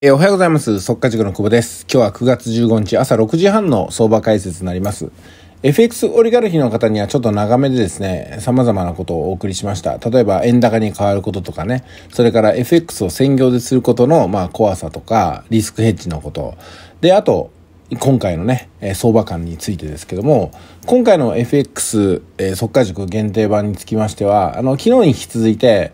おはようございます。速化塾の久保です。今日は9月15日朝6時半の相場解説になります。FX オリガルヒの方にはちょっと長めでですね、様々なことをお送りしました。例えば円高に変わることとかね、それから FX を専業ですることの、まあ、怖さとか、リスクヘッジのこと。で、あと、今回のね、え相場感についてですけども、今回の FX、え速稼塾限定版につきましては、あの、昨日に引き続いて、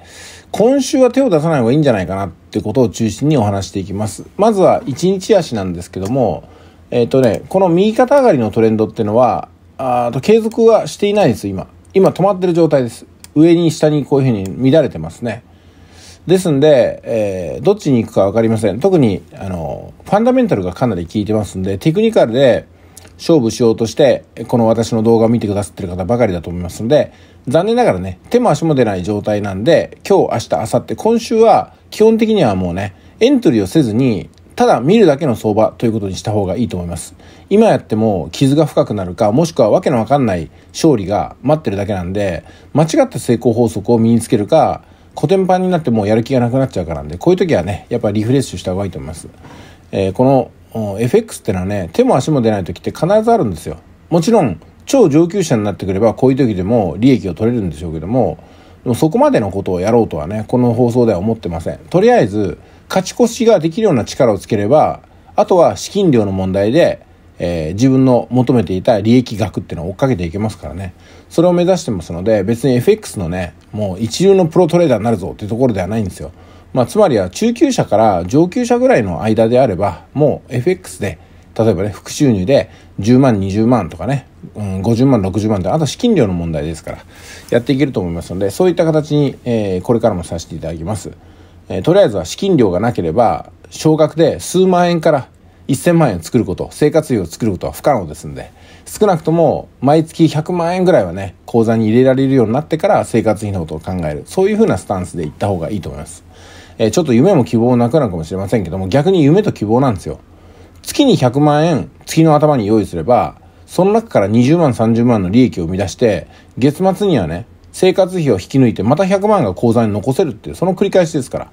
今週は手を出さない方がいいんじゃないかなってことを中心にお話していきます。まずは1日足なんですけども、えっ、ー、とね、この右肩上がりのトレンドっていうのは、あと継続はしていないです、今。今止まってる状態です。上に下にこういうふうに乱れてますね。ですんで、えー、どっちに行くか分かりません。特に、あの、ファンダメンタルがかなり効いてますんで、テクニカルで勝負しようとして、この私の動画を見てくださってる方ばかりだと思いますので、残念ながらね、手も足も出ない状態なんで、今日、明日、明後日、今週は、基本的にはもうね、エントリーをせずに、ただ見るだけの相場ということにした方がいいと思います。今やっても傷が深くなるか、もしくはわけのわかんない勝利が待ってるだけなんで、間違った成功法則を身につけるか、コテンになってもうやる気がなくなっちゃうからんでこういう時はねやっぱりリフレッシュした方がいいと思います、えー、この FX ってのはね手も足も出ない時って必ずあるんですよもちろん超上級者になってくればこういう時でも利益を取れるんでしょうけどもでもそこまでのことをやろうとはねこの放送では思ってませんとりあえず勝ち越しができるような力をつければあとは資金量の問題で、えー、自分の求めていた利益額っていうのを追っかけていけますからねそれを目指してますので別に FX のねもう一流のプロトレーダーになるぞっていうところではないんですよ。まあ、つまりは中級者から上級者ぐらいの間であれば、もう FX で、例えばね、副収入で10万、20万とかね、うん、50万、60万って、あと資金量の問題ですから、やっていけると思いますので、そういった形に、えー、これからもさせていただきます。えー、とりあえずは資金量がなければ、少額で数万円から1000万円作ること、生活費を作ることは不可能ですんで、少なくとも毎月100万円ぐらいはね、口座に入れられるようになってから生活費のことを考える。そういうふうなスタンスで行った方がいいと思います。えー、ちょっと夢も希望なくなるかもしれませんけども、逆に夢と希望なんですよ。月に100万円、月の頭に用意すれば、その中から20万、30万の利益を生み出して、月末にはね、生活費を引き抜いて、また100万が口座に残せるっていう、その繰り返しですから。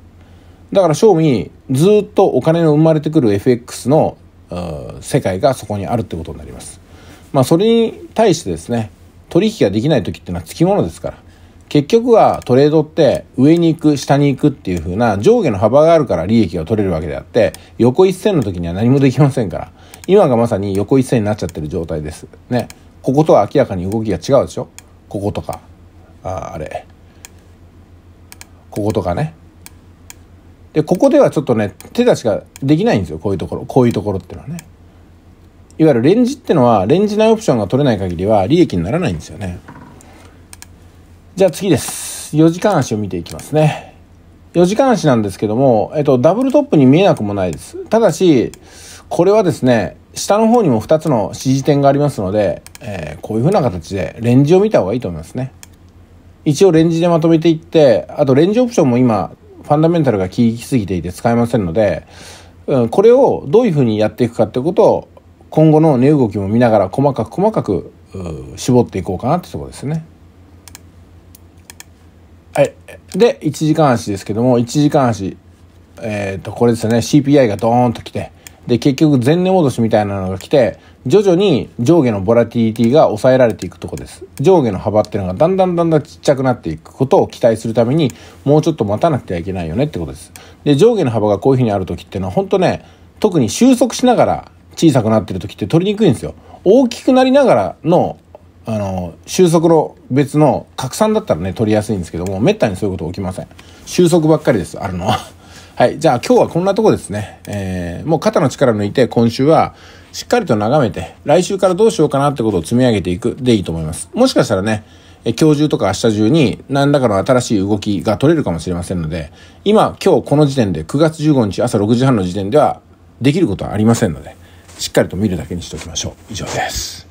だから正味ずっとお金の生まれてくる FX の世界がそこにあるってことになります。まあそれに対してですね、取引ができない時っていうのはつきものですから、結局はトレードって上に行く、下に行くっていう風な上下の幅があるから利益が取れるわけであって、横一線の時には何もできませんから、今がまさに横一線になっちゃってる状態です。ね。こことは明らかに動きが違うでしょこことか、ああれ。こことかね。でここではちょっとね手出しができないんですよこういうところこういうところっていうのはねいわゆるレンジってのはレンジ内オプションが取れない限りは利益にならないんですよねじゃあ次です4時間足を見ていきますね4時間足なんですけども、えっと、ダブルトップに見えなくもないですただしこれはですね下の方にも2つの支持点がありますので、えー、こういう風な形でレンジを見た方がいいと思いますね一応レンジでまとめていってあとレンジオプションも今ファンダメンタルが効きすぎていて使えませんので、うん、これをどういうふうにやっていくかってことを今後の値動きも見ながら細かく細かく絞っていこうかなってとこですね。はい。で、1時間足ですけども、1時間足、えっ、ー、と、これですね、CPI がドーンと来て、で、結局前年戻しみたいなのが来て、徐々に上下のボラティリティが抑えられていくとこです。上下の幅っていうのがだんだんだんだんちっちゃくなっていくことを期待するために、もうちょっと待たなくてはいけないよねってことです。で、上下の幅がこういうふうにある時っていうのは、本当ね、特に収束しながら小さくなってる時って取りにくいんですよ。大きくなりながらのあの、収束の別の拡散だったらね、取りやすいんですけども、滅多にそういうこと起きません。収束ばっかりです、あるのは。はい。じゃあ今日はこんなとこですね。えー、もう肩の力抜いて今週はしっかりと眺めて、来週からどうしようかなってことを積み上げていくでいいと思います。もしかしたらね、今日中とか明日中に何らかの新しい動きが取れるかもしれませんので、今、今日この時点で9月15日朝6時半の時点ではできることはありませんので、しっかりと見るだけにしておきましょう。以上です。